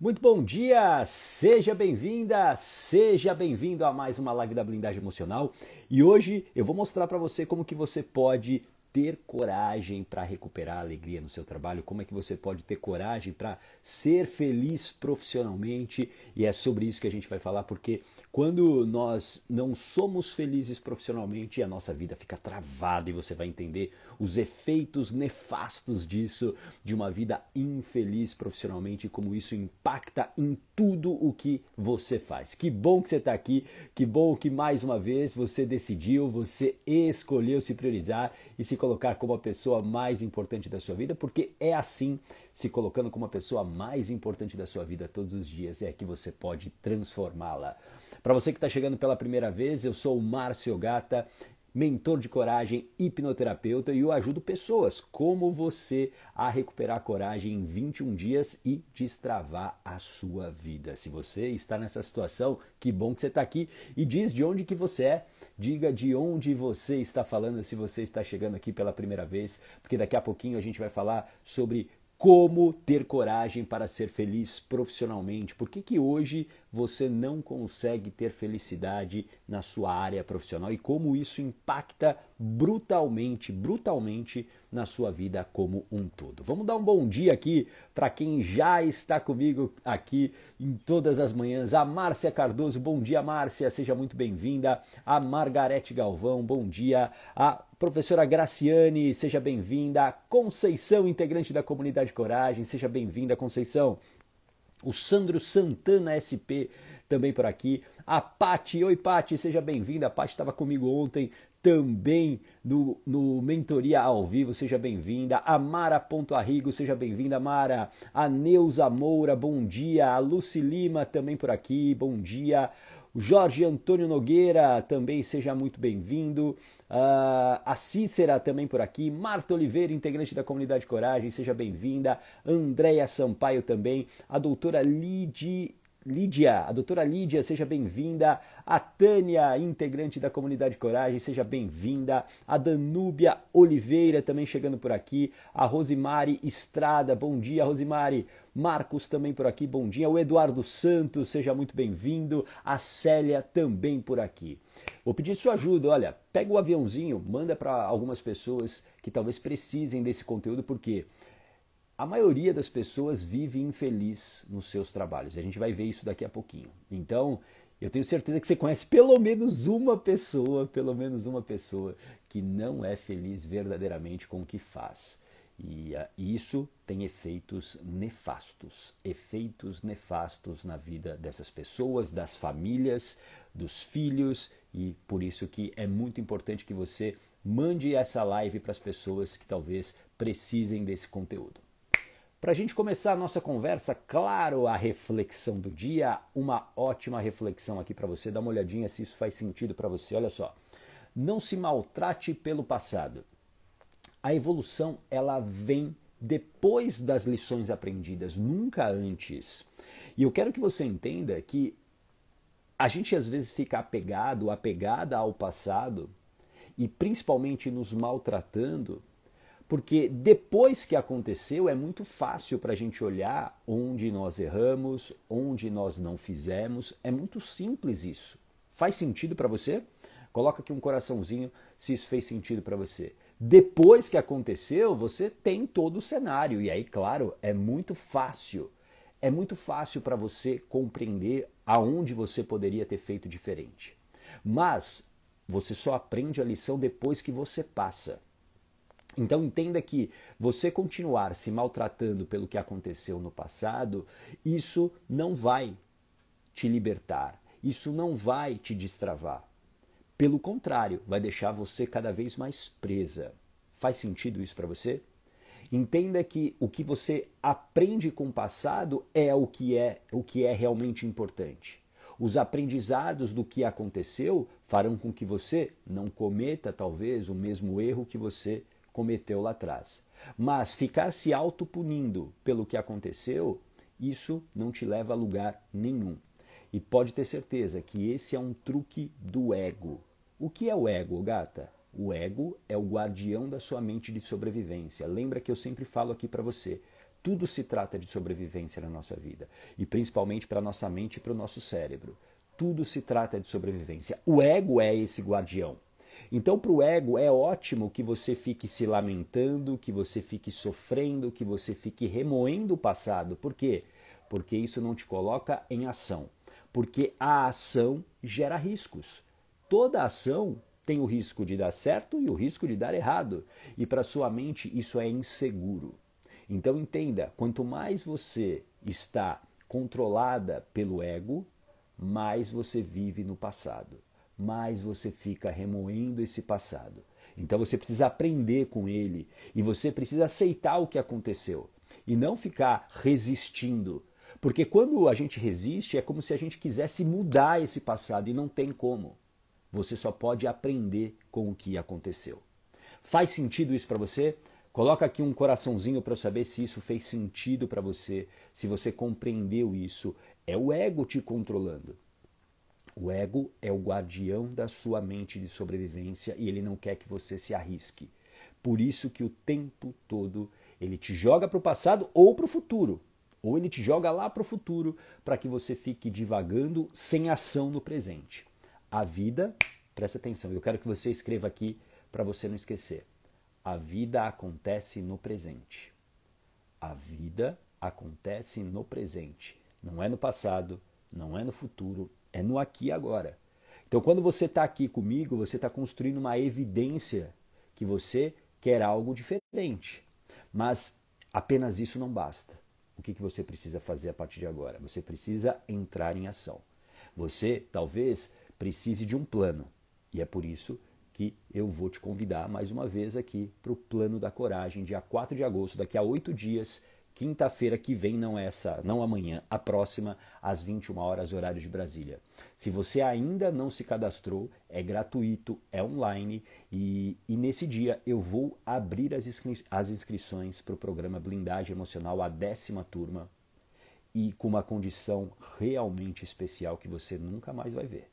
Muito bom dia, seja bem-vinda, seja bem-vindo a mais uma live da blindagem emocional. E hoje eu vou mostrar para você como que você pode ter coragem para recuperar a alegria no seu trabalho, como é que você pode ter coragem para ser feliz profissionalmente, e é sobre isso que a gente vai falar, porque quando nós não somos felizes profissionalmente, a nossa vida fica travada e você vai entender os efeitos nefastos disso, de uma vida infeliz profissionalmente, como isso impacta em tudo o que você faz. Que bom que você está aqui, que bom que mais uma vez você decidiu, você escolheu se priorizar e se colocar como a pessoa mais importante da sua vida, porque é assim, se colocando como a pessoa mais importante da sua vida todos os dias, é que você pode transformá-la. Para você que está chegando pela primeira vez, eu sou o Márcio Gata mentor de coragem, hipnoterapeuta e eu ajudo pessoas como você a recuperar a coragem em 21 dias e destravar a sua vida. Se você está nessa situação, que bom que você está aqui e diz de onde que você é, diga de onde você está falando se você está chegando aqui pela primeira vez, porque daqui a pouquinho a gente vai falar sobre como ter coragem para ser feliz profissionalmente. Por que, que hoje você não consegue ter felicidade na sua área profissional e como isso impacta brutalmente, brutalmente na sua vida como um todo. Vamos dar um bom dia aqui para quem já está comigo aqui em todas as manhãs. A Márcia Cardoso, bom dia Márcia, seja muito bem-vinda. A Margarete Galvão, bom dia. A professora Graciane, seja bem-vinda. A Conceição, integrante da comunidade Coragem, seja bem-vinda, Conceição. O Sandro Santana SP também por aqui. A Pati, oi Pati, seja bem-vinda. A Pati estava comigo ontem também no, no Mentoria ao Vivo, seja bem-vinda. A Mara Arrigo, seja bem-vinda, Mara. A Neuza Moura, bom dia. A Luci Lima também por aqui, bom dia. O Jorge Antônio Nogueira também seja muito bem-vindo. Uh, a Cícera também por aqui. Marta Oliveira, integrante da comunidade Coragem, seja bem-vinda. Andréia Sampaio também. A doutora Lidi Lídia, a doutora Lídia, seja bem-vinda. A Tânia, integrante da comunidade Coragem, seja bem-vinda. A Danúbia Oliveira também chegando por aqui. A Rosimari Estrada, bom dia, Rosimari. Marcos também por aqui, bom dia. O Eduardo Santos, seja muito bem-vindo. A Célia também por aqui. Vou pedir sua ajuda, olha, pega o aviãozinho, manda para algumas pessoas que talvez precisem desse conteúdo, porque quê? A maioria das pessoas vive infeliz nos seus trabalhos. A gente vai ver isso daqui a pouquinho. Então, eu tenho certeza que você conhece pelo menos uma pessoa, pelo menos uma pessoa que não é feliz verdadeiramente com o que faz. Ah, e isso tem efeitos nefastos, efeitos nefastos na vida dessas pessoas, das famílias, dos filhos, e por isso que é muito importante que você mande essa live para as pessoas que talvez precisem desse conteúdo. Para a gente começar a nossa conversa, claro, a reflexão do dia, uma ótima reflexão aqui para você. Dá uma olhadinha se isso faz sentido para você. Olha só, não se maltrate pelo passado. A evolução ela vem depois das lições aprendidas, nunca antes. E eu quero que você entenda que a gente às vezes fica apegado, apegada ao passado e principalmente nos maltratando porque depois que aconteceu é muito fácil para a gente olhar onde nós erramos, onde nós não fizemos. É muito simples isso. Faz sentido para você? Coloca aqui um coraçãozinho se isso fez sentido para você. Depois que aconteceu, você tem todo o cenário e aí, claro, é muito fácil. É muito fácil para você compreender aonde você poderia ter feito diferente. Mas você só aprende a lição depois que você passa. Então entenda que você continuar se maltratando pelo que aconteceu no passado, isso não vai te libertar, isso não vai te destravar. Pelo contrário, vai deixar você cada vez mais presa. Faz sentido isso para você? Entenda que o que você aprende com o passado é o que é, o que é realmente importante. Os aprendizados do que aconteceu farão com que você não cometa talvez o mesmo erro que você cometeu lá atrás. Mas ficar se autopunindo pelo que aconteceu, isso não te leva a lugar nenhum. E pode ter certeza que esse é um truque do ego. O que é o ego, gata? O ego é o guardião da sua mente de sobrevivência. Lembra que eu sempre falo aqui para você. Tudo se trata de sobrevivência na nossa vida, e principalmente para nossa mente e para o nosso cérebro. Tudo se trata de sobrevivência. O ego é esse guardião. Então, para o ego, é ótimo que você fique se lamentando, que você fique sofrendo, que você fique remoendo o passado. Por quê? Porque isso não te coloca em ação. Porque a ação gera riscos. Toda ação tem o risco de dar certo e o risco de dar errado. E para sua mente isso é inseguro. Então entenda, quanto mais você está controlada pelo ego, mais você vive no passado mais você fica remoendo esse passado. Então você precisa aprender com ele e você precisa aceitar o que aconteceu e não ficar resistindo. Porque quando a gente resiste, é como se a gente quisesse mudar esse passado e não tem como. Você só pode aprender com o que aconteceu. Faz sentido isso para você? Coloca aqui um coraçãozinho para eu saber se isso fez sentido para você, se você compreendeu isso. É o ego te controlando. O ego é o guardião da sua mente de sobrevivência e ele não quer que você se arrisque. Por isso que o tempo todo ele te joga para o passado ou para o futuro. Ou ele te joga lá para o futuro para que você fique divagando sem ação no presente. A vida, presta atenção, eu quero que você escreva aqui para você não esquecer. A vida acontece no presente. A vida acontece no presente. Não é no passado, não é no futuro, é no aqui e agora. Então, quando você está aqui comigo, você está construindo uma evidência que você quer algo diferente. Mas apenas isso não basta. O que, que você precisa fazer a partir de agora? Você precisa entrar em ação. Você talvez precise de um plano. E é por isso que eu vou te convidar mais uma vez aqui para o Plano da Coragem, dia 4 de agosto, daqui a oito dias Quinta-feira que vem, não é essa, não amanhã, a próxima, às 21 horas, horário de Brasília. Se você ainda não se cadastrou, é gratuito, é online e, e nesse dia eu vou abrir as, inscri as inscrições para o programa Blindagem Emocional, a décima turma, e com uma condição realmente especial que você nunca mais vai ver.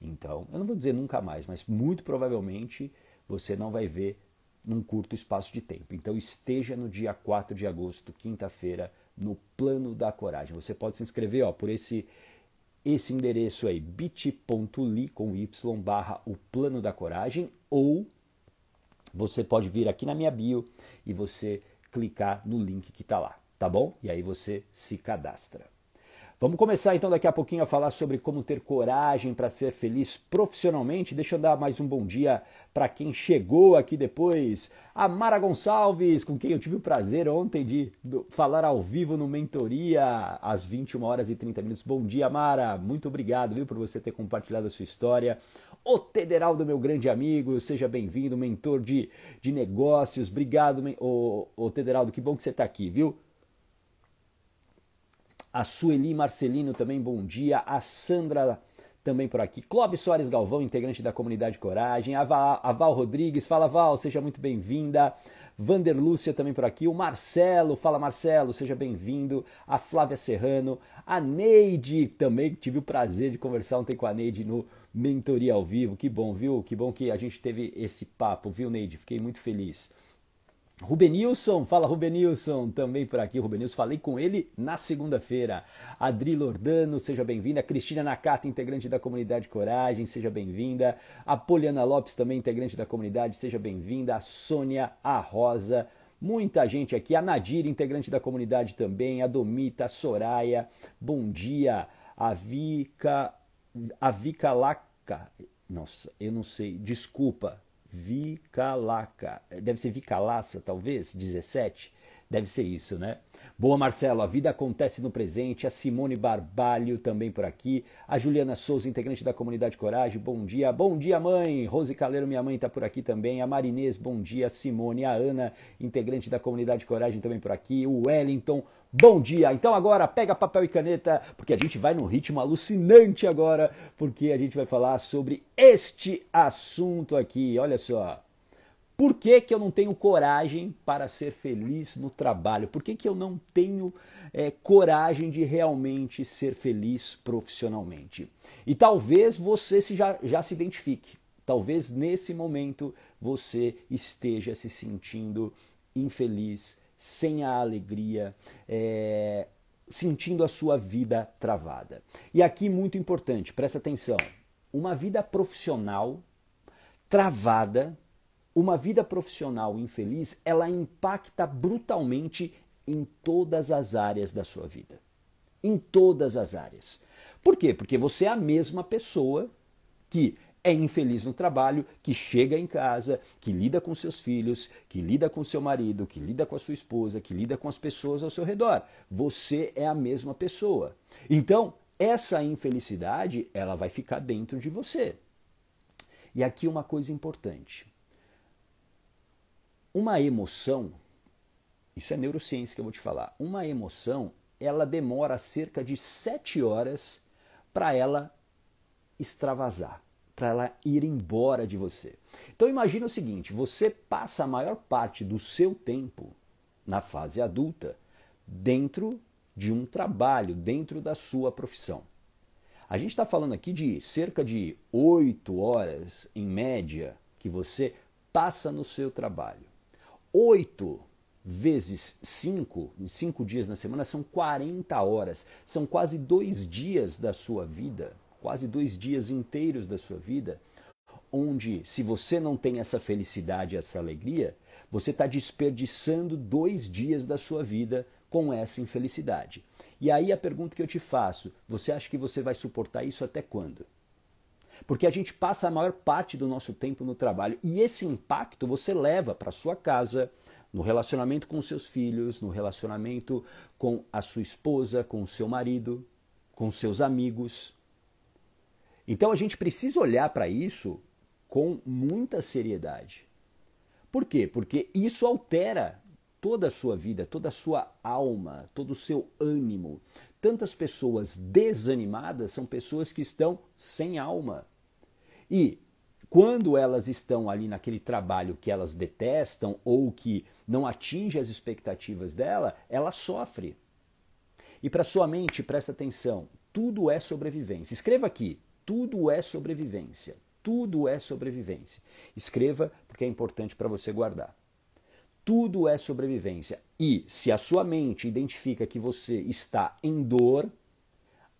Então, eu não vou dizer nunca mais, mas muito provavelmente você não vai ver num curto espaço de tempo. Então esteja no dia 4 de agosto, quinta-feira, no Plano da Coragem. Você pode se inscrever ó, por esse esse endereço aí, bit.ly com y barra o Plano da Coragem ou você pode vir aqui na minha bio e você clicar no link que está lá, tá bom? E aí você se cadastra. Vamos começar então daqui a pouquinho a falar sobre como ter coragem para ser feliz profissionalmente. Deixa eu dar mais um bom dia para quem chegou aqui depois. A Mara Gonçalves, com quem eu tive o prazer ontem de falar ao vivo no Mentoria às 21 horas e 30 minutos. Bom dia, Mara. Muito obrigado, viu, por você ter compartilhado a sua história. O Tederaldo, meu grande amigo, seja bem-vindo, mentor de, de negócios. Obrigado, o, o Tederaldo, que bom que você está aqui, viu? A Sueli Marcelino também, bom dia. A Sandra também por aqui. Clóvis Soares Galvão, integrante da comunidade Coragem. A Val, a Val Rodrigues, fala Val, seja muito bem-vinda. Vander Lúcia também por aqui. O Marcelo, fala Marcelo, seja bem-vindo. A Flávia Serrano. A Neide, também tive o prazer de conversar ontem com a Neide no Mentoria ao Vivo. Que bom, viu? Que bom que a gente teve esse papo, viu, Neide? Fiquei muito feliz. Rubenilson, fala Rubenilson, também por aqui, Rubenilson, falei com ele na segunda-feira. Adri Lordano, seja bem-vinda. Cristina Nakata, integrante da comunidade Coragem, seja bem-vinda. A Poliana Lopes, também integrante da comunidade, seja bem-vinda. A Sônia, a Rosa, muita gente aqui. A Nadir, integrante da comunidade também. A Domita, a Soraya, bom dia. A Vika, a Vika Laca, nossa, eu não sei, desculpa, Vicalaca. Deve ser Vicalaça, talvez? 17? Deve ser isso, né? Boa, Marcelo, a vida acontece no presente. A Simone Barbalho também por aqui. A Juliana Souza, integrante da comunidade Coragem, bom dia. Bom dia, mãe. Rose Caleiro, minha mãe, está por aqui também. A Marinês, bom dia. A Simone, a Ana, integrante da comunidade Coragem, também por aqui. O Wellington, Bom dia! Então agora pega papel e caneta, porque a gente vai num ritmo alucinante agora, porque a gente vai falar sobre este assunto aqui. Olha só. Por que, que eu não tenho coragem para ser feliz no trabalho? Por que, que eu não tenho é, coragem de realmente ser feliz profissionalmente? E talvez você se já, já se identifique. Talvez nesse momento você esteja se sentindo infeliz, sem a alegria, é, sentindo a sua vida travada. E aqui, muito importante, presta atenção: uma vida profissional travada uma vida profissional infeliz, ela impacta brutalmente em todas as áreas da sua vida. Em todas as áreas. Por quê? Porque você é a mesma pessoa que é infeliz no trabalho, que chega em casa, que lida com seus filhos, que lida com seu marido, que lida com a sua esposa, que lida com as pessoas ao seu redor. Você é a mesma pessoa. Então, essa infelicidade, ela vai ficar dentro de você. E aqui uma coisa importante. Uma emoção, isso é neurociência que eu vou te falar, uma emoção ela demora cerca de 7 horas para ela extravasar, para ela ir embora de você. Então imagina o seguinte, você passa a maior parte do seu tempo na fase adulta dentro de um trabalho, dentro da sua profissão. A gente está falando aqui de cerca de 8 horas, em média, que você passa no seu trabalho. 8 vezes 5, em 5 dias na semana, são 40 horas. São quase dois dias da sua vida, quase dois dias inteiros da sua vida, onde, se você não tem essa felicidade, essa alegria, você está desperdiçando dois dias da sua vida com essa infelicidade. E aí a pergunta que eu te faço: você acha que você vai suportar isso até quando? porque a gente passa a maior parte do nosso tempo no trabalho e esse impacto você leva para sua casa, no relacionamento com seus filhos, no relacionamento com a sua esposa, com o seu marido, com seus amigos. Então a gente precisa olhar para isso com muita seriedade. Por quê? Porque isso altera toda a sua vida, toda a sua alma, todo o seu ânimo, Tantas pessoas desanimadas são pessoas que estão sem alma. E quando elas estão ali naquele trabalho que elas detestam ou que não atinge as expectativas dela, ela sofre. E para sua mente, presta atenção, tudo é sobrevivência. Escreva aqui, tudo é sobrevivência. Tudo é sobrevivência. Escreva porque é importante para você guardar tudo é sobrevivência. E se a sua mente identifica que você está em dor,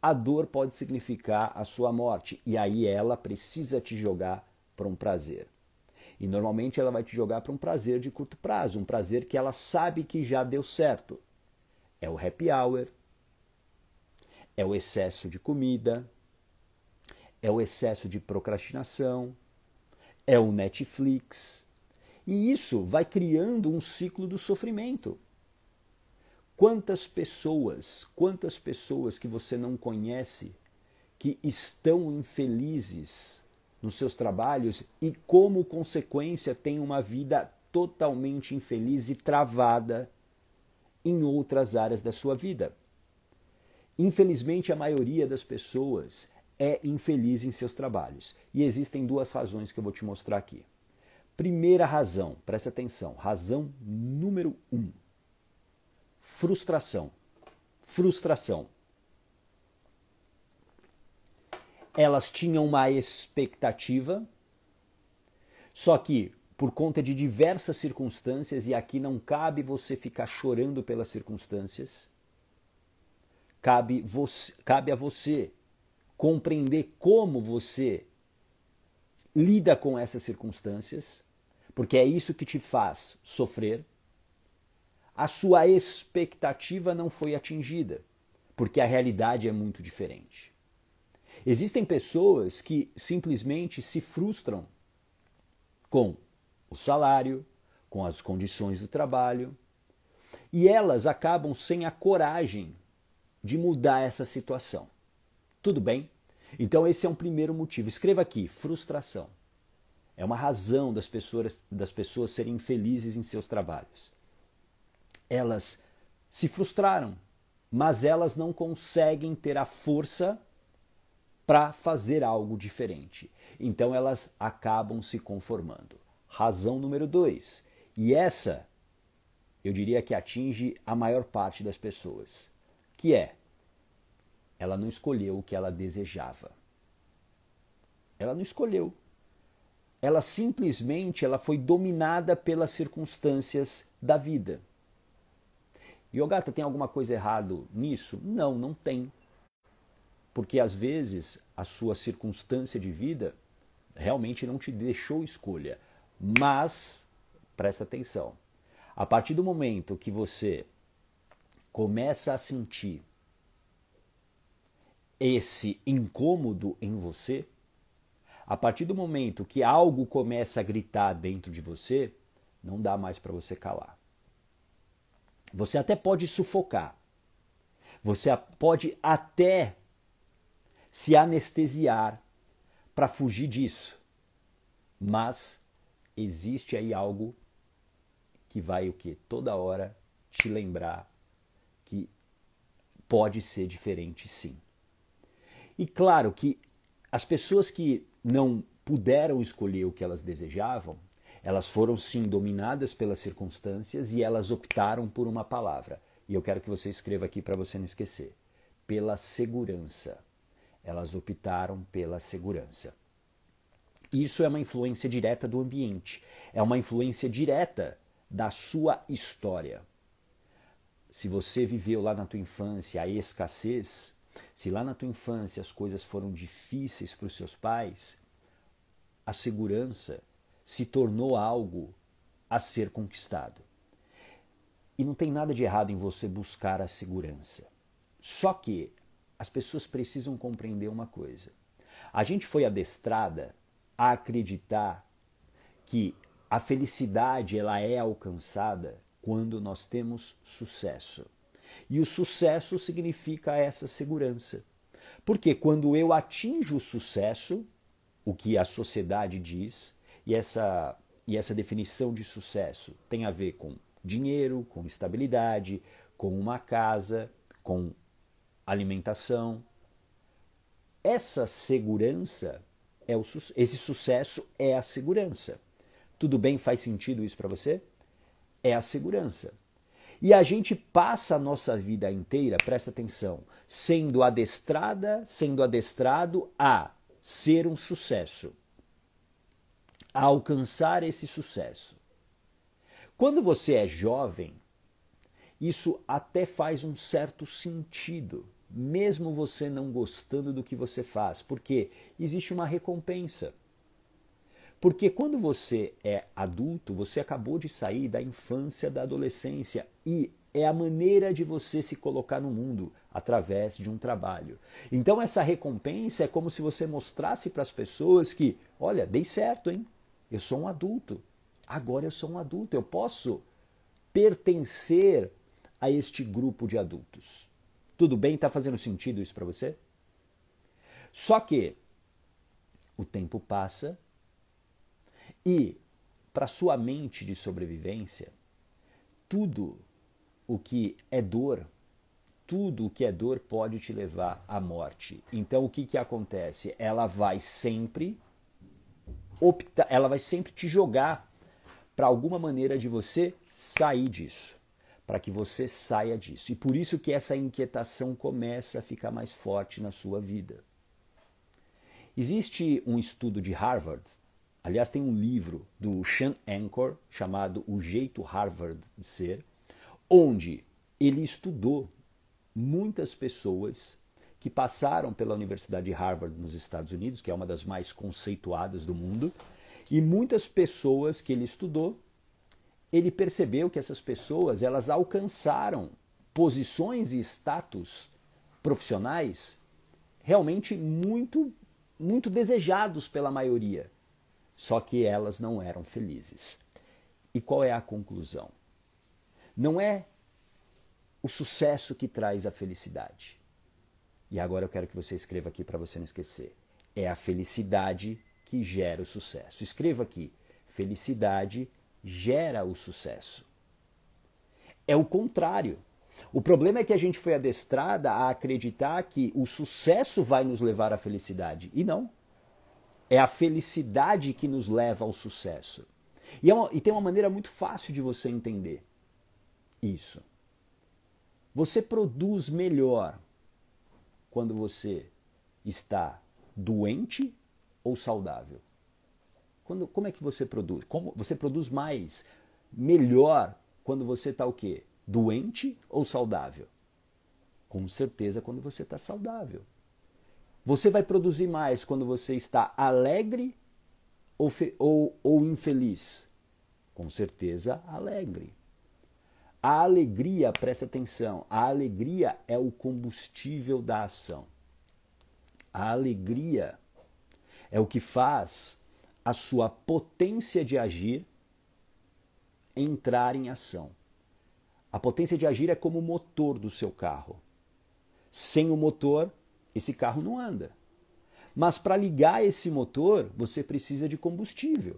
a dor pode significar a sua morte. E aí ela precisa te jogar para um prazer. E normalmente ela vai te jogar para um prazer de curto prazo, um prazer que ela sabe que já deu certo. É o happy hour, é o excesso de comida, é o excesso de procrastinação, é o Netflix, e isso vai criando um ciclo do sofrimento. Quantas pessoas, quantas pessoas que você não conhece que estão infelizes nos seus trabalhos e, como consequência, têm uma vida totalmente infeliz e travada em outras áreas da sua vida. Infelizmente, a maioria das pessoas é infeliz em seus trabalhos. E existem duas razões que eu vou te mostrar aqui. Primeira razão, preste atenção, razão número um: frustração. Frustração. Elas tinham uma expectativa, só que por conta de diversas circunstâncias, e aqui não cabe você ficar chorando pelas circunstâncias, cabe, você, cabe a você compreender como você lida com essas circunstâncias porque é isso que te faz sofrer, a sua expectativa não foi atingida, porque a realidade é muito diferente. Existem pessoas que simplesmente se frustram com o salário, com as condições do trabalho, e elas acabam sem a coragem de mudar essa situação. Tudo bem? Então, esse é um primeiro motivo. Escreva aqui: frustração. É uma razão das pessoas, das pessoas serem infelizes em seus trabalhos. Elas se frustraram, mas elas não conseguem ter a força para fazer algo diferente. Então elas acabam se conformando. Razão número dois. E essa eu diria que atinge a maior parte das pessoas, que é ela não escolheu o que ela desejava. Ela não escolheu ela simplesmente ela foi dominada pelas circunstâncias da vida. Yogata, tem alguma coisa errado nisso? Não, não tem. Porque às vezes a sua circunstância de vida realmente não te deixou escolha. Mas, presta atenção, a partir do momento que você começa a sentir esse incômodo em você, a partir do momento que algo começa a gritar dentro de você, não dá mais para você calar. Você até pode sufocar. Você pode até se anestesiar para fugir disso. Mas existe aí algo que vai o que toda hora te lembrar que pode ser diferente sim. E claro que as pessoas que não puderam escolher o que elas desejavam, elas foram sim dominadas pelas circunstâncias e elas optaram por uma palavra. E eu quero que você escreva aqui para você não esquecer: pela segurança. Elas optaram pela segurança. Isso é uma influência direta do ambiente, é uma influência direta da sua história. Se você viveu lá na tua infância a escassez, se lá na tua infância as coisas foram difíceis para os seus pais, a segurança se tornou algo a ser conquistado. E não tem nada de errado em você buscar a segurança. Só que as pessoas precisam compreender uma coisa. A gente foi adestrada a acreditar que a felicidade ela é alcançada quando nós temos sucesso. E o sucesso significa essa segurança. Porque quando eu atinjo o sucesso, o que a sociedade diz, e essa, e essa definição de sucesso tem a ver com dinheiro, com estabilidade, com uma casa, com alimentação. Essa segurança é o esse sucesso é a segurança. Tudo bem, faz sentido isso para você? É a segurança. E a gente passa a nossa vida inteira, presta atenção, sendo adestrada, sendo adestrado a ser um sucesso, a alcançar esse sucesso. Quando você é jovem, isso até faz um certo sentido, mesmo você não gostando do que você faz, porque existe uma recompensa. Porque quando você é adulto, você acabou de sair da infância, da adolescência e é a maneira de você se colocar no mundo através de um trabalho. Então essa recompensa é como se você mostrasse para as pessoas que, olha, dei certo, hein? Eu sou um adulto. Agora eu sou um adulto, eu posso pertencer a este grupo de adultos. Tudo bem? está fazendo sentido isso para você? Só que o tempo passa e, para sua mente de sobrevivência, tudo o que é dor, tudo o que é dor pode te levar à morte. Então o que, que acontece? Ela vai sempre opta ela vai sempre te jogar para alguma maneira de você sair disso, para que você saia disso. E por isso que essa inquietação começa a ficar mais forte na sua vida. Existe um estudo de Harvard Aliás, tem um livro do Sean Anchor chamado O Jeito Harvard de Ser, onde ele estudou muitas pessoas que passaram pela Universidade de Harvard nos Estados Unidos, que é uma das mais conceituadas do mundo, e muitas pessoas que ele estudou, ele percebeu que essas pessoas elas alcançaram posições e status profissionais realmente muito muito desejados pela maioria. Só que elas não eram felizes. E qual é a conclusão? Não é o sucesso que traz a felicidade. E agora eu quero que você escreva aqui para você não esquecer. É a felicidade que gera o sucesso. Escreva aqui: felicidade gera o sucesso. É o contrário. O problema é que a gente foi adestrada a acreditar que o sucesso vai nos levar à felicidade. E não. É a felicidade que nos leva ao sucesso. E, é uma, e tem uma maneira muito fácil de você entender isso. Você produz melhor quando você está doente ou saudável? Quando, como é que você produz? Como você produz mais, melhor quando você está o quê? Doente ou saudável? Com certeza quando você está saudável. Você vai produzir mais quando você está alegre ou, ou, ou infeliz? Com certeza, alegre. A alegria, presta atenção, a alegria é o combustível da ação. A alegria é o que faz a sua potência de agir entrar em ação. A potência de agir é como o motor do seu carro. Sem o motor, esse carro não anda. Mas para ligar esse motor, você precisa de combustível.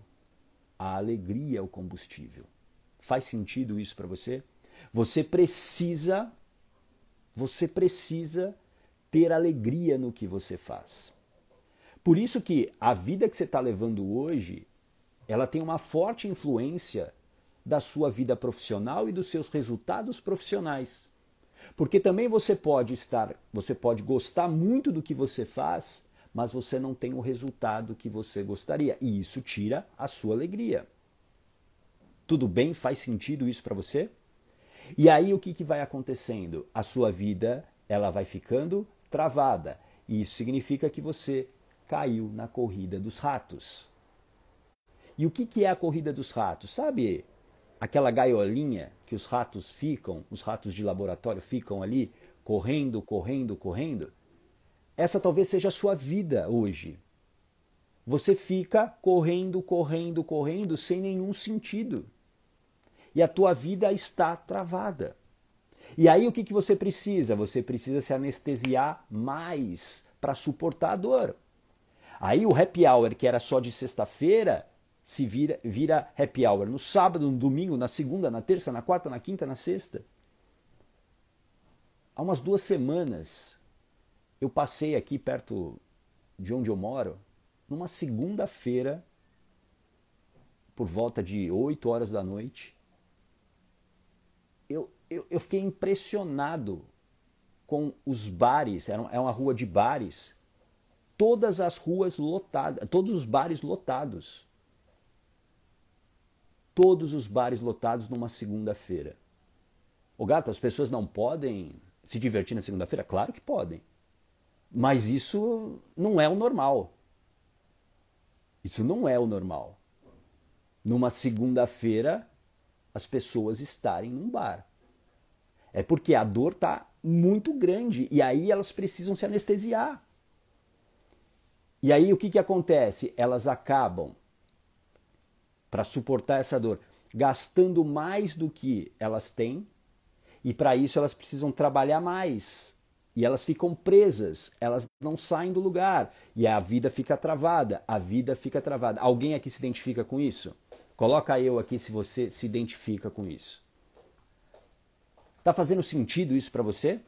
A alegria é o combustível. Faz sentido isso para você? Você precisa você precisa ter alegria no que você faz. Por isso que a vida que você está levando hoje, ela tem uma forte influência da sua vida profissional e dos seus resultados profissionais. Porque também você pode estar, você pode gostar muito do que você faz, mas você não tem o resultado que você gostaria e isso tira a sua alegria. Tudo bem? Faz sentido isso para você? E aí o que, que vai acontecendo? A sua vida ela vai ficando travada. E isso significa que você caiu na corrida dos ratos. E o que, que é a corrida dos ratos? Sabe aquela gaiolinha que os ratos ficam, os ratos de laboratório ficam ali, correndo, correndo, correndo, essa talvez seja a sua vida hoje. Você fica correndo, correndo, correndo sem nenhum sentido. E a tua vida está travada. E aí o que, que você precisa? Você precisa se anestesiar mais para suportar a dor. Aí o happy hour, que era só de sexta-feira, se vira, vira happy hour. No sábado, no domingo, na segunda, na terça, na quarta, na quinta, na sexta. Há umas duas semanas, eu passei aqui perto de onde eu moro, numa segunda-feira, por volta de 8 horas da noite. Eu, eu, eu fiquei impressionado com os bares, era é uma rua de bares, todas as ruas lotadas, todos os bares lotados todos os bares lotados numa segunda-feira. Ô gato, as pessoas não podem se divertir na segunda-feira? Claro que podem. Mas isso não é o normal. Isso não é o normal. Numa segunda-feira, as pessoas estarem num bar. É porque a dor está muito grande e aí elas precisam se anestesiar. E aí o que, que acontece? Elas acabam para suportar essa dor, gastando mais do que elas têm, e para isso elas precisam trabalhar mais. E elas ficam presas, elas não saem do lugar. E a vida fica travada, a vida fica travada. Alguém aqui se identifica com isso? Coloca eu aqui se você se identifica com isso. Tá fazendo sentido isso para você?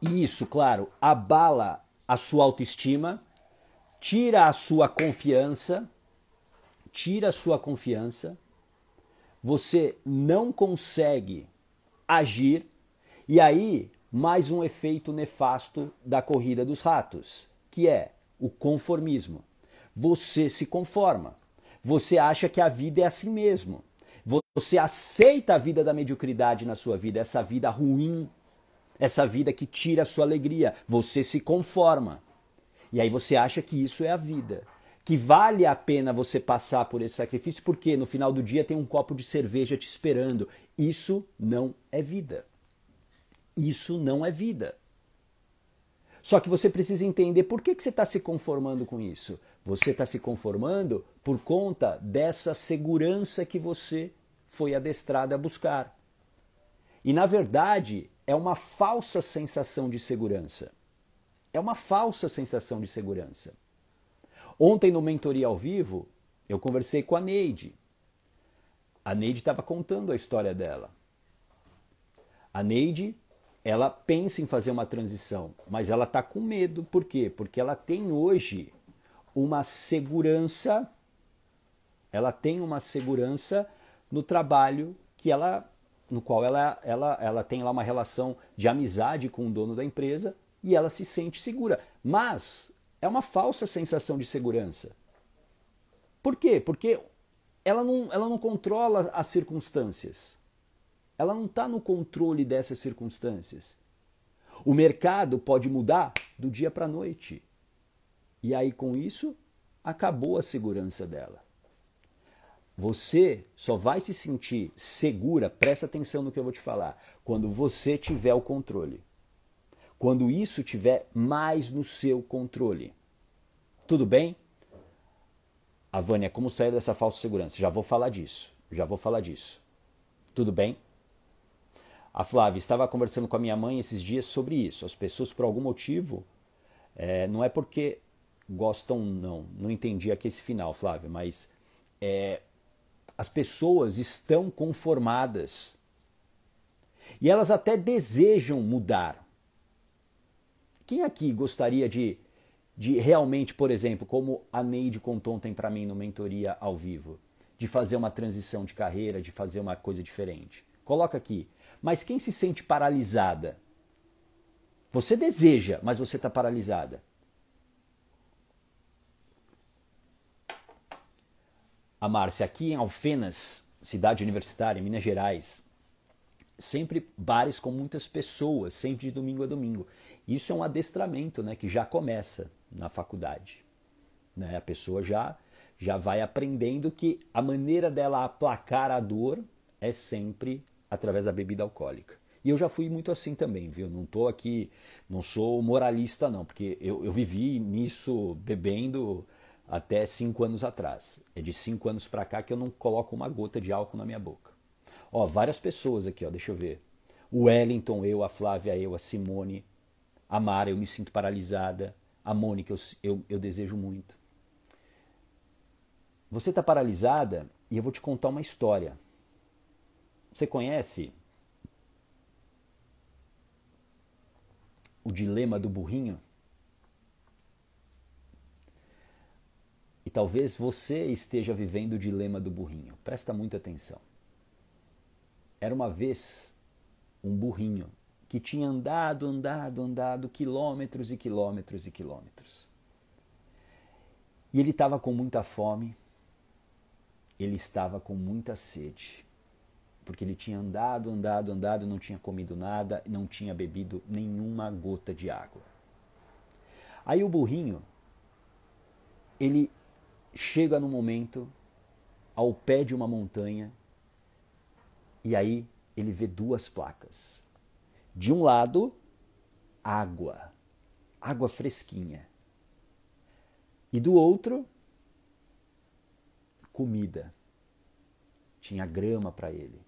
E isso, claro, abala a sua autoestima, tira a sua confiança, tira a sua confiança, você não consegue agir, e aí mais um efeito nefasto da corrida dos ratos, que é o conformismo. Você se conforma, você acha que a vida é assim mesmo. Você aceita a vida da mediocridade na sua vida, essa vida ruim, essa vida que tira a sua alegria. Você se conforma. E aí você acha que isso é a vida. Que vale a pena você passar por esse sacrifício porque no final do dia tem um copo de cerveja te esperando. Isso não é vida. Isso não é vida. Só que você precisa entender por que, que você está se conformando com isso. Você está se conformando por conta dessa segurança que você foi adestrado a buscar. E na verdade, é uma falsa sensação de segurança. É uma falsa sensação de segurança. Ontem, no Mentoria ao Vivo, eu conversei com a Neide. A Neide estava contando a história dela. A Neide, ela pensa em fazer uma transição, mas ela está com medo. Por quê? Porque ela tem hoje uma segurança, ela tem uma segurança no trabalho que ela no qual ela, ela, ela tem lá uma relação de amizade com o dono da empresa e ela se sente segura. Mas é uma falsa sensação de segurança. Por quê? Porque ela não, ela não controla as circunstâncias. Ela não está no controle dessas circunstâncias. O mercado pode mudar do dia para a noite. E aí, com isso, acabou a segurança dela. Você só vai se sentir segura, presta atenção no que eu vou te falar, quando você tiver o controle quando isso tiver mais no seu controle. Tudo bem? A Vânia, como sair dessa falsa segurança? Já vou falar disso. Já vou falar disso. Tudo bem? A Flávia, estava conversando com a minha mãe esses dias sobre isso. As pessoas, por algum motivo, é, não é porque gostam, não. Não entendi aqui esse final, Flávia, mas é, as pessoas estão conformadas. E elas até desejam mudar. Quem aqui gostaria de, de realmente, por exemplo, como a Neide Conton tem para mim no Mentoria ao Vivo, de fazer uma transição de carreira, de fazer uma coisa diferente? Coloca aqui. Mas quem se sente paralisada? Você deseja, mas você está paralisada. A Márcia, aqui em Alfenas, cidade universitária, Minas Gerais, sempre bares com muitas pessoas, sempre de domingo a domingo. Isso é um adestramento né, que já começa na faculdade. Né? A pessoa já, já vai aprendendo que a maneira dela aplacar a dor é sempre através da bebida alcoólica. E eu já fui muito assim também, viu? Não estou aqui, não sou moralista não, porque eu, eu vivi nisso bebendo até cinco anos atrás. É de cinco anos para cá que eu não coloco uma gota de álcool na minha boca. Ó, várias pessoas aqui, ó, deixa eu ver. O Wellington, eu, a Flávia, eu, a Simone, a Mara, eu me sinto paralisada. A Mônica, eu, eu, eu desejo muito. Você está paralisada e eu vou te contar uma história. Você conhece o dilema do burrinho? E talvez você esteja vivendo o dilema do burrinho. Presta muita atenção. Era uma vez um burrinho que tinha andado, andado, andado quilômetros e quilômetros e quilômetros. E ele estava com muita fome, ele estava com muita sede, porque ele tinha andado, andado, andado, não tinha comido nada, não tinha bebido nenhuma gota de água. Aí o burrinho, ele chega no momento ao pé de uma montanha e aí ele vê duas placas de um lado, água, água fresquinha. E do outro, comida. Tinha grama para ele.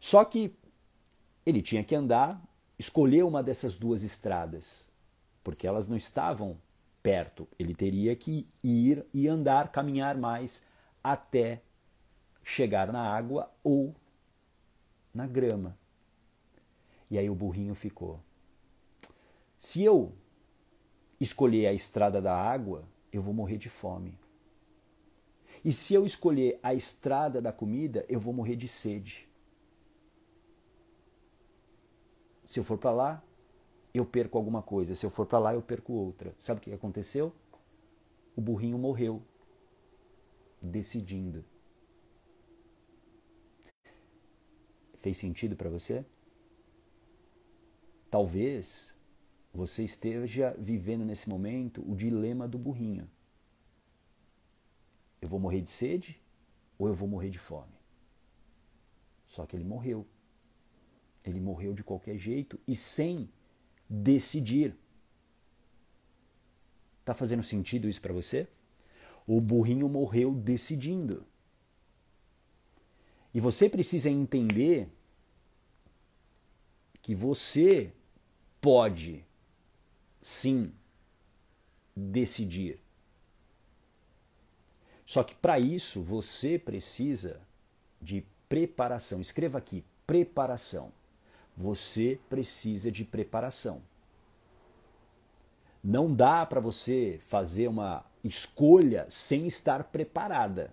Só que ele tinha que andar, escolher uma dessas duas estradas, porque elas não estavam perto. Ele teria que ir e andar, caminhar mais até chegar na água ou na grama. E aí o burrinho ficou. Se eu escolher a estrada da água, eu vou morrer de fome. E se eu escolher a estrada da comida, eu vou morrer de sede. Se eu for para lá, eu perco alguma coisa. Se eu for para lá, eu perco outra. Sabe o que aconteceu? O burrinho morreu, decidindo. Fez sentido para você? Talvez você esteja vivendo nesse momento o dilema do burrinho. Eu vou morrer de sede ou eu vou morrer de fome? Só que ele morreu. Ele morreu de qualquer jeito e sem decidir. Tá fazendo sentido isso para você? O burrinho morreu decidindo. E você precisa entender que você pode sim decidir. Só que para isso você precisa de preparação. Escreva aqui: preparação. Você precisa de preparação. Não dá para você fazer uma escolha sem estar preparada.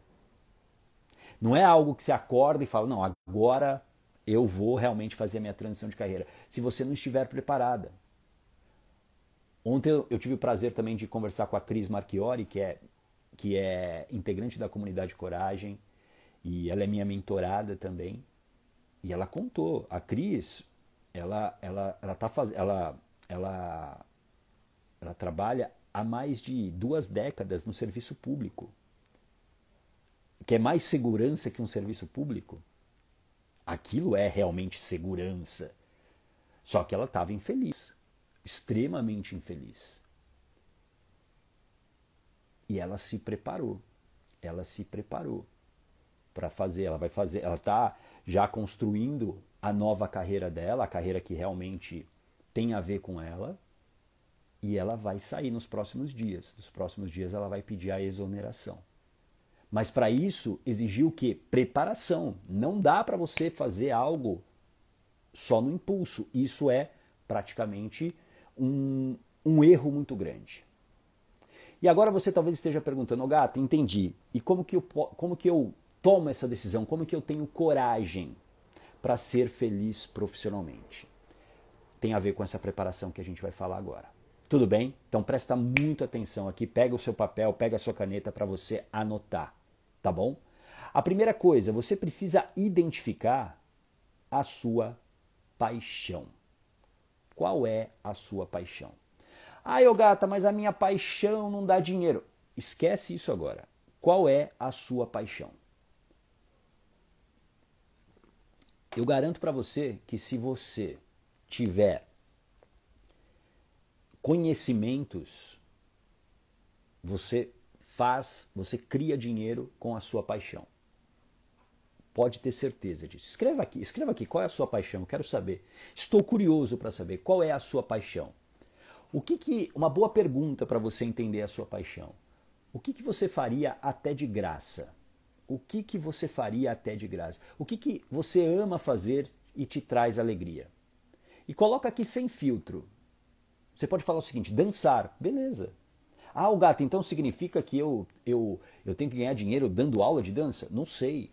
Não é algo que você acorda e fala: não, agora eu vou realmente fazer a minha transição de carreira. Se você não estiver preparada. Ontem eu tive o prazer também de conversar com a Cris Marchiori, que é, que é integrante da comunidade Coragem, e ela é minha mentorada também. E ela contou, a Cris, ela ela ela tá faz... ela ela ela trabalha há mais de duas décadas no serviço público. Que é mais segurança que um serviço público? Aquilo é realmente segurança. Só que ela estava infeliz, extremamente infeliz. E ela se preparou. Ela se preparou para fazer, ela vai fazer, ela está já construindo a nova carreira dela, a carreira que realmente tem a ver com ela, e ela vai sair nos próximos dias. Nos próximos dias ela vai pedir a exoneração. Mas para isso exigiu o quê? Preparação. Não dá para você fazer algo só no impulso. Isso é praticamente um, um erro muito grande. E agora você talvez esteja perguntando, oh, gata, entendi. E como que, eu, como que eu tomo essa decisão? Como que eu tenho coragem para ser feliz profissionalmente? Tem a ver com essa preparação que a gente vai falar agora. Tudo bem? Então presta muita atenção aqui, pega o seu papel, pega a sua caneta para você anotar tá bom? A primeira coisa, você precisa identificar a sua paixão. Qual é a sua paixão? Ah, eu gata, mas a minha paixão não dá dinheiro. Esquece isso agora. Qual é a sua paixão? Eu garanto para você que se você tiver conhecimentos, você faz, você cria dinheiro com a sua paixão. Pode ter certeza disso. Escreva aqui, escreva aqui qual é a sua paixão, eu quero saber. Estou curioso para saber qual é a sua paixão. O que que uma boa pergunta para você entender a sua paixão? O que que você faria até de graça? O que que você faria até de graça? O que que você ama fazer e te traz alegria? E coloca aqui sem filtro. Você pode falar o seguinte: dançar, beleza? Ah, o gato, então significa que eu, eu, eu tenho que ganhar dinheiro dando aula de dança? Não sei.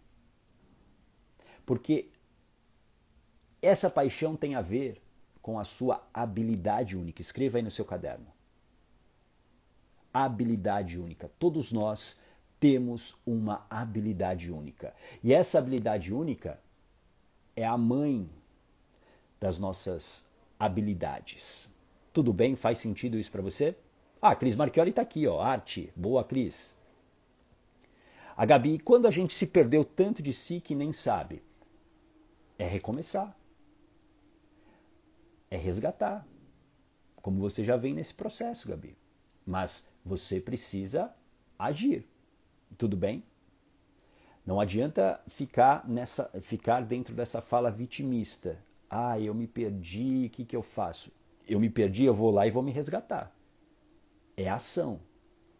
Porque essa paixão tem a ver com a sua habilidade única. Escreva aí no seu caderno. Habilidade única. Todos nós temos uma habilidade única. E essa habilidade única é a mãe das nossas habilidades. Tudo bem? Faz sentido isso para você? Ah, Cris Marchioli está aqui, ó, arte. Boa, Cris. A Gabi, quando a gente se perdeu tanto de si que nem sabe? É recomeçar. É resgatar. Como você já vem nesse processo, Gabi. Mas você precisa agir. Tudo bem? Não adianta ficar nessa ficar dentro dessa fala vitimista. Ah, eu me perdi, o que, que eu faço? Eu me perdi, eu vou lá e vou me resgatar é ação.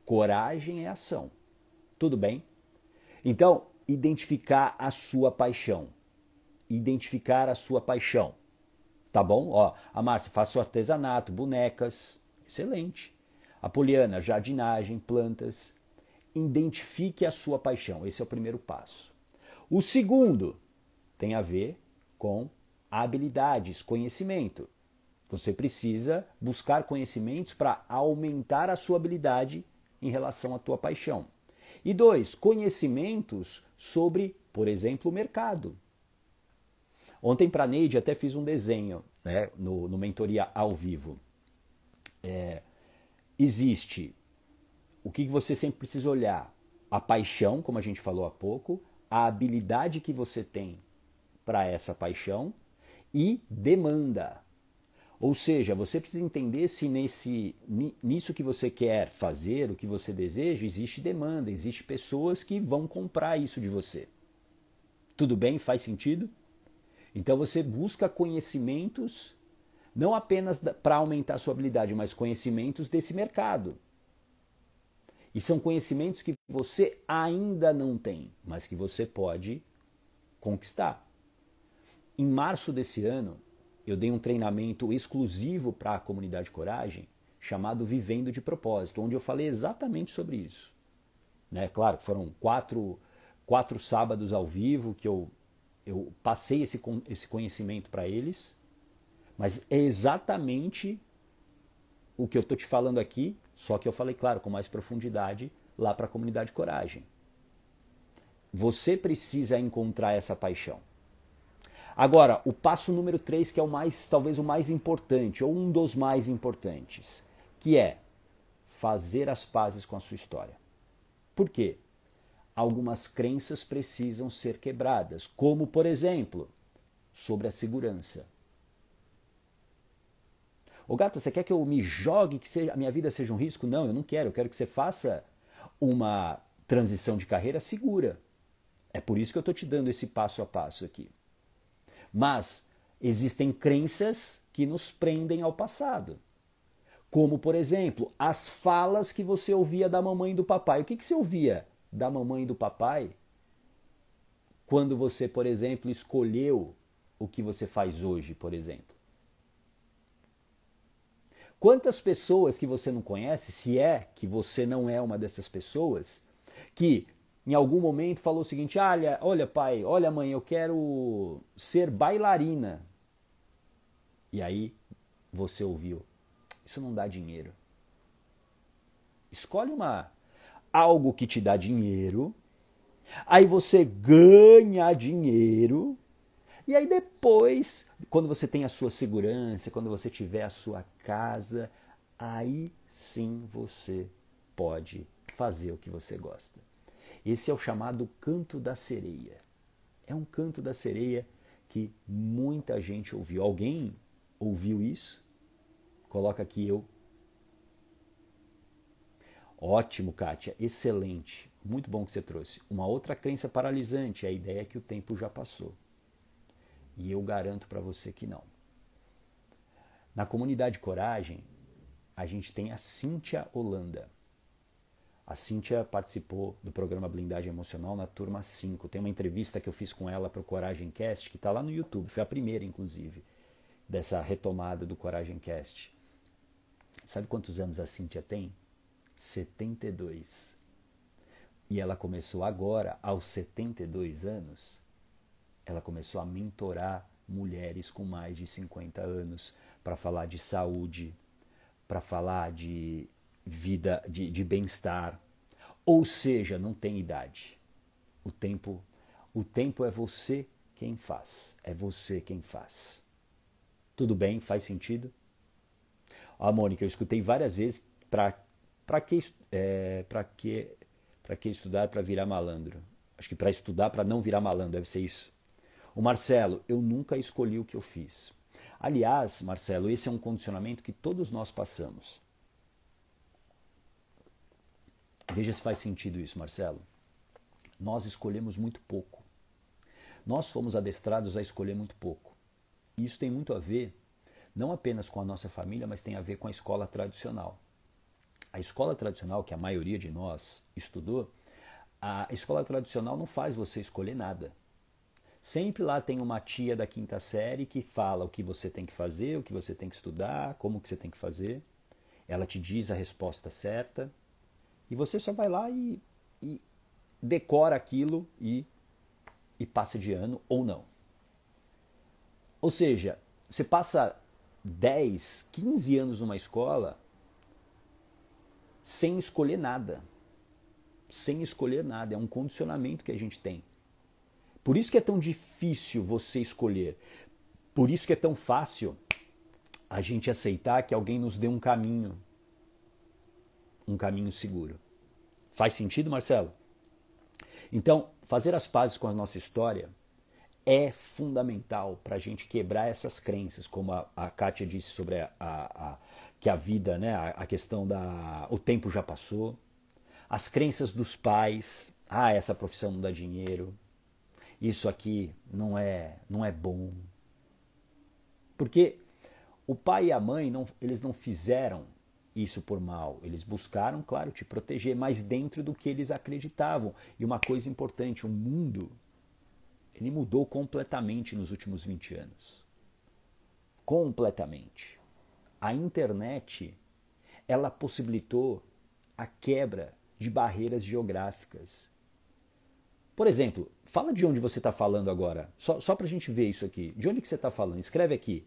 Coragem é ação. Tudo bem? Então, identificar a sua paixão. Identificar a sua paixão. Tá bom? Ó, a Márcia faz artesanato, bonecas. Excelente. A Poliana, jardinagem, plantas. Identifique a sua paixão. Esse é o primeiro passo. O segundo tem a ver com habilidades, conhecimento. Você precisa buscar conhecimentos para aumentar a sua habilidade em relação à tua paixão. E dois, conhecimentos sobre, por exemplo, o mercado. Ontem para a Neide até fiz um desenho né, no, no Mentoria ao Vivo. É, existe o que você sempre precisa olhar? A paixão, como a gente falou há pouco, a habilidade que você tem para essa paixão e demanda. Ou seja, você precisa entender se nesse, nisso que você quer fazer, o que você deseja, existe demanda, existe pessoas que vão comprar isso de você. Tudo bem? Faz sentido? Então você busca conhecimentos, não apenas para aumentar a sua habilidade, mas conhecimentos desse mercado. E são conhecimentos que você ainda não tem, mas que você pode conquistar. Em março desse ano, eu dei um treinamento exclusivo para a comunidade Coragem, chamado Vivendo de Propósito, onde eu falei exatamente sobre isso. Né? Claro, foram quatro, quatro sábados ao vivo que eu, eu passei esse, esse conhecimento para eles, mas é exatamente o que eu estou te falando aqui, só que eu falei, claro, com mais profundidade lá para a comunidade Coragem. Você precisa encontrar essa paixão. Agora, o passo número 3, que é o mais, talvez o mais importante, ou um dos mais importantes, que é fazer as pazes com a sua história. Por quê? Algumas crenças precisam ser quebradas, como, por exemplo, sobre a segurança. Ô gata, você quer que eu me jogue, que seja, a minha vida seja um risco? Não, eu não quero. Eu quero que você faça uma transição de carreira segura. É por isso que eu estou te dando esse passo a passo aqui. Mas existem crenças que nos prendem ao passado. Como, por exemplo, as falas que você ouvia da mamãe e do papai. O que, que você ouvia da mamãe e do papai quando você, por exemplo, escolheu o que você faz hoje, por exemplo? Quantas pessoas que você não conhece, se é que você não é uma dessas pessoas, que em algum momento falou o seguinte: olha, olha pai, olha mãe, eu quero ser bailarina. E aí você ouviu: isso não dá dinheiro. Escolhe uma algo que te dá dinheiro, aí você ganha dinheiro. E aí depois, quando você tem a sua segurança, quando você tiver a sua casa, aí sim você pode fazer o que você gosta. Esse é o chamado canto da sereia. É um canto da sereia que muita gente ouviu. Alguém ouviu isso? Coloca aqui eu. Ótimo, Kátia, excelente. Muito bom que você trouxe. Uma outra crença paralisante é a ideia é que o tempo já passou. E eu garanto para você que não. Na comunidade Coragem, a gente tem a Cíntia Holanda. A Cíntia participou do programa Blindagem Emocional na turma 5. Tem uma entrevista que eu fiz com ela para o Coragem Cast, que está lá no YouTube. Foi a primeira, inclusive, dessa retomada do Coragem Cast. Sabe quantos anos a Cíntia tem? 72. E ela começou agora, aos 72 anos, ela começou a mentorar mulheres com mais de 50 anos para falar de saúde, para falar de vida de, de bem-estar. Ou seja, não tem idade. O tempo, o tempo é você quem faz. É você quem faz. Tudo bem? Faz sentido? Ah, Mônica, eu escutei várias vezes para que, é, pra que, que estudar para virar malandro. Acho que para estudar para não virar malandro, deve ser isso. O Marcelo, eu nunca escolhi o que eu fiz. Aliás, Marcelo, esse é um condicionamento que todos nós passamos. Veja se faz sentido isso, Marcelo. Nós escolhemos muito pouco. Nós fomos adestrados a escolher muito pouco. E isso tem muito a ver não apenas com a nossa família, mas tem a ver com a escola tradicional. A escola tradicional que a maioria de nós estudou, a escola tradicional não faz você escolher nada. Sempre lá tem uma tia da quinta série que fala o que você tem que fazer, o que você tem que estudar, como que você tem que fazer. Ela te diz a resposta certa, e você só vai lá e, e decora aquilo e, e passa de ano ou não. Ou seja, você passa 10, 15 anos numa escola sem escolher nada. Sem escolher nada. É um condicionamento que a gente tem. Por isso que é tão difícil você escolher. Por isso que é tão fácil a gente aceitar que alguém nos dê um caminho, um caminho seguro. Faz sentido, Marcelo? Então, fazer as pazes com a nossa história é fundamental para a gente quebrar essas crenças, como a, a Kátia disse sobre a, a, a que a vida, né, a, a questão da o tempo já passou, as crenças dos pais, ah, essa profissão não dá dinheiro, isso aqui não é não é bom, porque o pai e a mãe não, eles não fizeram isso por mal. Eles buscaram, claro, te proteger, mas dentro do que eles acreditavam. E uma coisa importante: o mundo ele mudou completamente nos últimos 20 anos. Completamente. A internet ela possibilitou a quebra de barreiras geográficas. Por exemplo, fala de onde você está falando agora, só, só para a gente ver isso aqui. De onde que você está falando? Escreve aqui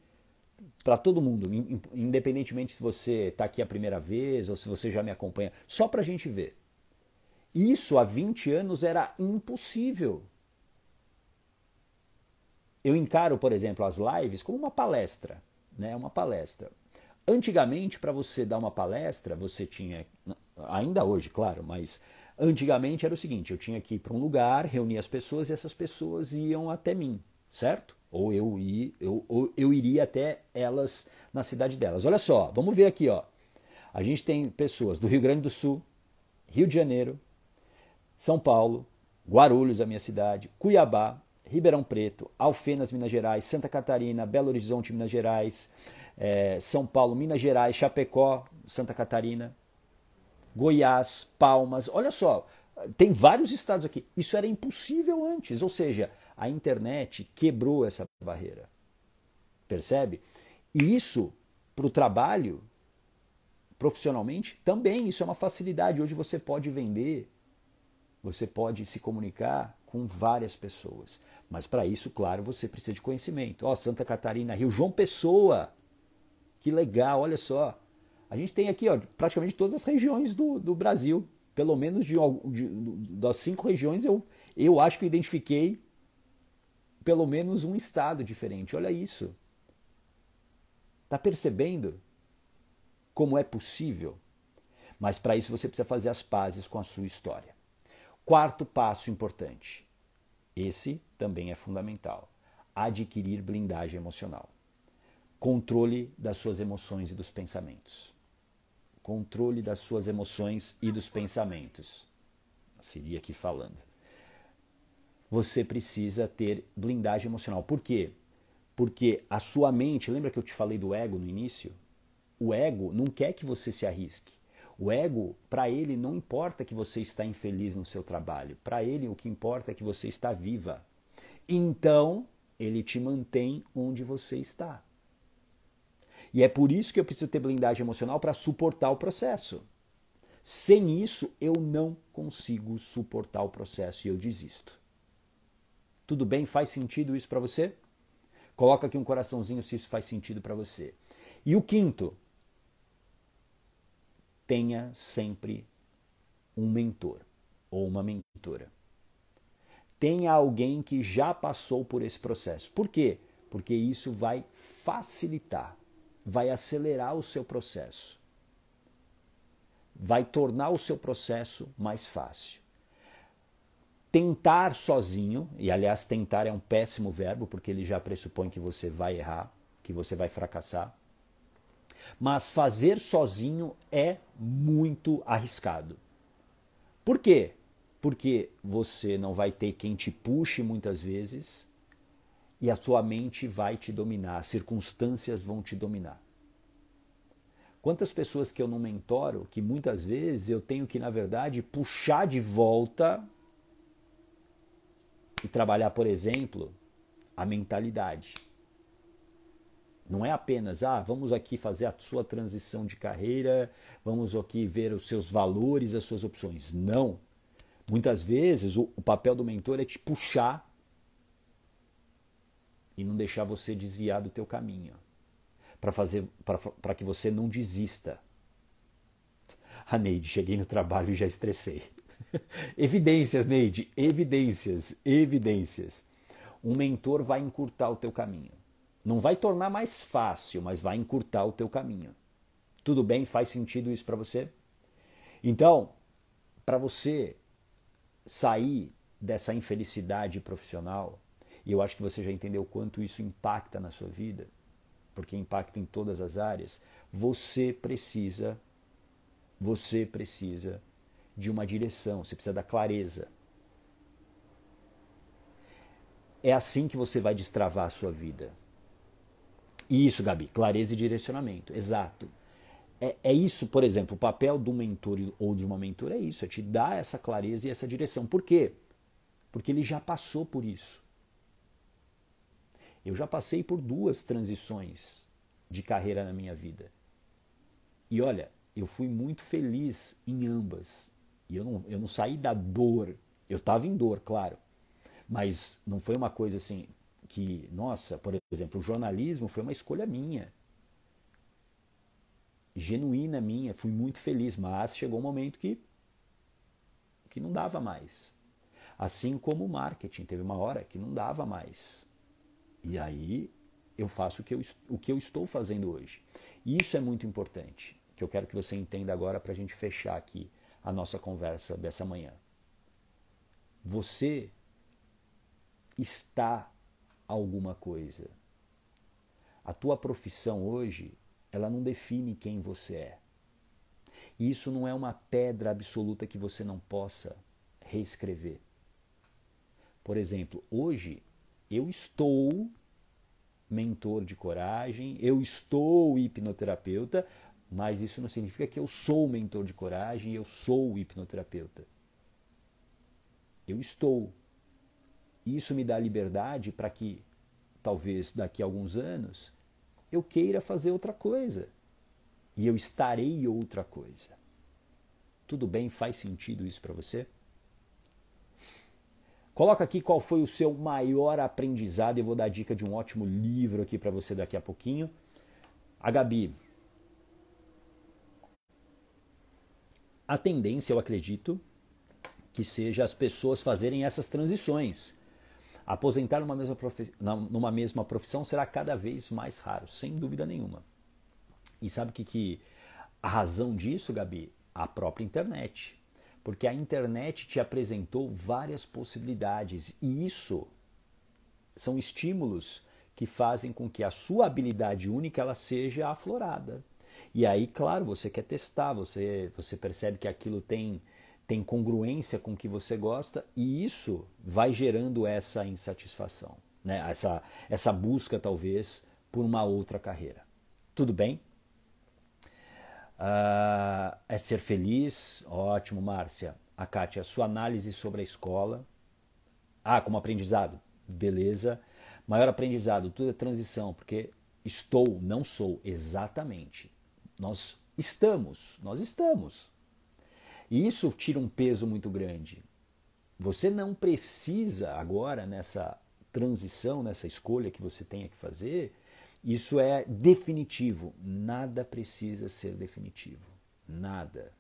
para todo mundo, independentemente se você está aqui a primeira vez ou se você já me acompanha, só para a gente ver. Isso há 20 anos era impossível. Eu encaro, por exemplo, as lives como uma palestra, né? Uma palestra. Antigamente, para você dar uma palestra, você tinha, ainda hoje, claro, mas antigamente era o seguinte: eu tinha que ir para um lugar, reunir as pessoas e essas pessoas iam até mim, certo? Ou eu, ir, eu, ou eu iria até elas na cidade delas. Olha só, vamos ver aqui. Ó. A gente tem pessoas do Rio Grande do Sul, Rio de Janeiro, São Paulo, Guarulhos, a minha cidade, Cuiabá, Ribeirão Preto, Alfenas, Minas Gerais, Santa Catarina, Belo Horizonte, Minas Gerais, é, São Paulo, Minas Gerais, Chapecó, Santa Catarina, Goiás, Palmas. Olha só, tem vários estados aqui. Isso era impossível antes, ou seja, a internet quebrou essa barreira. Percebe? E isso, para o trabalho, profissionalmente, também isso é uma facilidade. Hoje você pode vender, você pode se comunicar com várias pessoas. Mas para isso, claro, você precisa de conhecimento. Ó, oh, Santa Catarina, Rio, João Pessoa. Que legal, olha só. A gente tem aqui ó, praticamente todas as regiões do, do Brasil. Pelo menos de, de, das cinco regiões eu, eu acho que identifiquei pelo menos um estado diferente. Olha isso. Está percebendo como é possível? Mas para isso você precisa fazer as pazes com a sua história. Quarto passo importante. Esse também é fundamental. Adquirir blindagem emocional. Controle das suas emoções e dos pensamentos. Controle das suas emoções e dos pensamentos. Seria aqui falando você precisa ter blindagem emocional. Por quê? Porque a sua mente, lembra que eu te falei do ego no início? O ego não quer que você se arrisque. O ego, para ele, não importa que você está infeliz no seu trabalho. Para ele, o que importa é que você está viva. Então, ele te mantém onde você está. E é por isso que eu preciso ter blindagem emocional para suportar o processo. Sem isso, eu não consigo suportar o processo e eu desisto. Tudo bem? Faz sentido isso para você? Coloca aqui um coraçãozinho se isso faz sentido para você. E o quinto, tenha sempre um mentor ou uma mentora. Tenha alguém que já passou por esse processo. Por quê? Porque isso vai facilitar, vai acelerar o seu processo, vai tornar o seu processo mais fácil tentar sozinho, e aliás, tentar é um péssimo verbo, porque ele já pressupõe que você vai errar, que você vai fracassar. Mas fazer sozinho é muito arriscado. Por quê? Porque você não vai ter quem te puxe muitas vezes e a sua mente vai te dominar, as circunstâncias vão te dominar. Quantas pessoas que eu não mentoro, que muitas vezes eu tenho que, na verdade, puxar de volta e trabalhar, por exemplo, a mentalidade. Não é apenas, ah, vamos aqui fazer a sua transição de carreira, vamos aqui ver os seus valores, as suas opções. Não. Muitas vezes o, o papel do mentor é te puxar e não deixar você desviar do teu caminho, para fazer para que você não desista. Ah, Neide, cheguei no trabalho e já estressei. evidências, Neide, evidências, evidências. Um mentor vai encurtar o teu caminho. Não vai tornar mais fácil, mas vai encurtar o teu caminho. Tudo bem? Faz sentido isso para você? Então, para você sair dessa infelicidade profissional, e eu acho que você já entendeu quanto isso impacta na sua vida, porque impacta em todas as áreas, você precisa, você precisa de uma direção, você precisa da clareza. É assim que você vai destravar a sua vida. Isso, Gabi, clareza e direcionamento, exato. É, é isso, por exemplo, o papel do mentor ou de uma mentora é isso, é te dar essa clareza e essa direção. Por quê? Porque ele já passou por isso. Eu já passei por duas transições de carreira na minha vida. E olha, eu fui muito feliz em ambas. E eu não, eu não saí da dor. Eu estava em dor, claro. Mas não foi uma coisa assim que, nossa, por exemplo, o jornalismo foi uma escolha minha. Genuína minha, fui muito feliz, mas chegou um momento que, que não dava mais. Assim como o marketing, teve uma hora que não dava mais. E aí eu faço o que eu, o que eu estou fazendo hoje. E isso é muito importante, que eu quero que você entenda agora para a gente fechar aqui a nossa conversa dessa manhã. Você está alguma coisa. A tua profissão hoje, ela não define quem você é. E isso não é uma pedra absoluta que você não possa reescrever. Por exemplo, hoje eu estou mentor de coragem, eu estou hipnoterapeuta, mas isso não significa que eu sou mentor de coragem, eu sou hipnoterapeuta. Eu estou. Isso me dá liberdade para que, talvez daqui a alguns anos, eu queira fazer outra coisa. E eu estarei outra coisa. Tudo bem? Faz sentido isso para você? Coloca aqui qual foi o seu maior aprendizado. Eu vou dar dica de um ótimo livro aqui para você daqui a pouquinho. A Gabi. A tendência, eu acredito, que seja as pessoas fazerem essas transições. Aposentar numa mesma, numa mesma profissão será cada vez mais raro, sem dúvida nenhuma. E sabe o que, que a razão disso, Gabi? A própria internet porque a internet te apresentou várias possibilidades e isso são estímulos que fazem com que a sua habilidade única ela seja aflorada. E aí, claro, você quer testar, você você percebe que aquilo tem tem congruência com o que você gosta e isso vai gerando essa insatisfação, né? Essa essa busca talvez por uma outra carreira. Tudo bem? Uh, é ser feliz. Ótimo, Márcia. A Kátia, sua análise sobre a escola. Ah, como aprendizado. Beleza. Maior aprendizado, tudo é transição, porque estou, não sou, exatamente. Nós estamos, nós estamos. E isso tira um peso muito grande. Você não precisa agora, nessa transição, nessa escolha que você tenha que fazer, isso é definitivo. Nada precisa ser definitivo. Nada.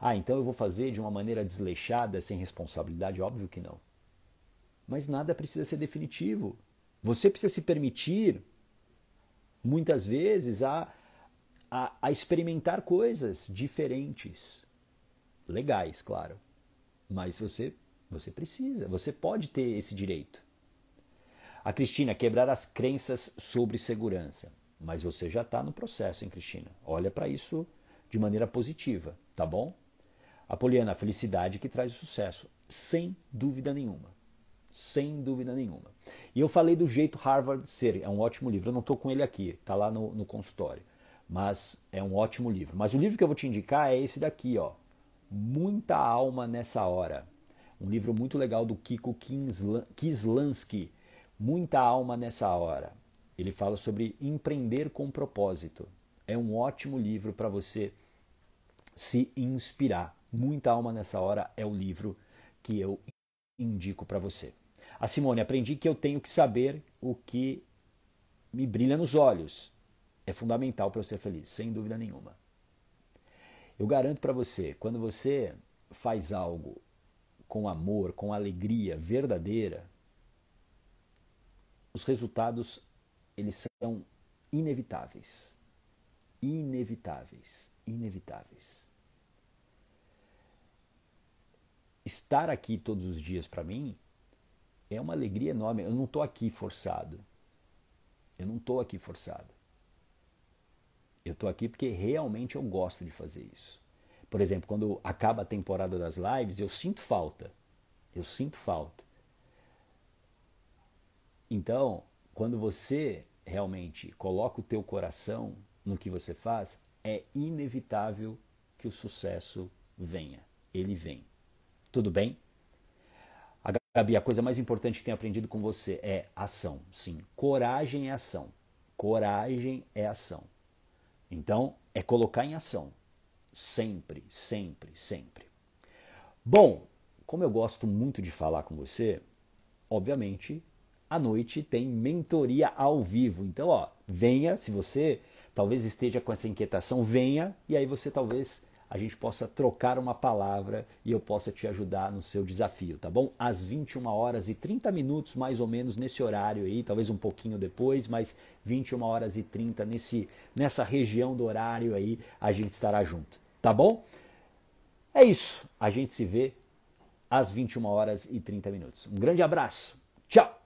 Ah, então eu vou fazer de uma maneira desleixada, sem responsabilidade? Óbvio que não. Mas nada precisa ser definitivo. Você precisa se permitir, muitas vezes, a, a, a experimentar coisas diferentes. Legais, claro. Mas você, você precisa, você pode ter esse direito. A Cristina, quebrar as crenças sobre segurança. Mas você já está no processo, hein, Cristina? Olha para isso de maneira positiva, tá bom? A a felicidade que traz o sucesso. Sem dúvida nenhuma. Sem dúvida nenhuma. E eu falei do jeito Harvard ser. É um ótimo livro. Eu não estou com ele aqui, está lá no, no consultório. Mas é um ótimo livro. Mas o livro que eu vou te indicar é esse daqui, ó. Muita Alma Nessa Hora. Um livro muito legal do Kiko Kislan Kislansky Muita alma nessa hora. Ele fala sobre empreender com propósito. É um ótimo livro para você se inspirar. Muita alma nessa hora é o livro que eu indico para você. A ah, Simone, aprendi que eu tenho que saber o que me brilha nos olhos. É fundamental para eu ser feliz, sem dúvida nenhuma. Eu garanto para você, quando você faz algo com amor, com alegria verdadeira, os resultados eles são inevitáveis. Inevitáveis, inevitáveis. Estar aqui todos os dias para mim é uma alegria enorme. Eu não estou aqui forçado. Eu não estou aqui forçado. Eu estou aqui porque realmente eu gosto de fazer isso. Por exemplo, quando acaba a temporada das lives, eu sinto falta. Eu sinto falta. Então, quando você realmente coloca o teu coração no que você faz, é inevitável que o sucesso venha. Ele vem. Tudo bem? A Gabi, a coisa mais importante que tenho aprendido com você é ação. Sim, coragem é ação. Coragem é ação. Então, é colocar em ação. Sempre, sempre, sempre. Bom, como eu gosto muito de falar com você, obviamente à noite tem mentoria ao vivo. Então, ó, venha, se você talvez esteja com essa inquietação, venha e aí você talvez a gente possa trocar uma palavra e eu possa te ajudar no seu desafio, tá bom? Às 21 horas e 30 minutos, mais ou menos nesse horário aí, talvez um pouquinho depois, mas 21 horas e 30 nesse nessa região do horário aí, a gente estará junto, tá bom? É isso. A gente se vê às 21 horas e 30 minutos. Um grande abraço. Tchau.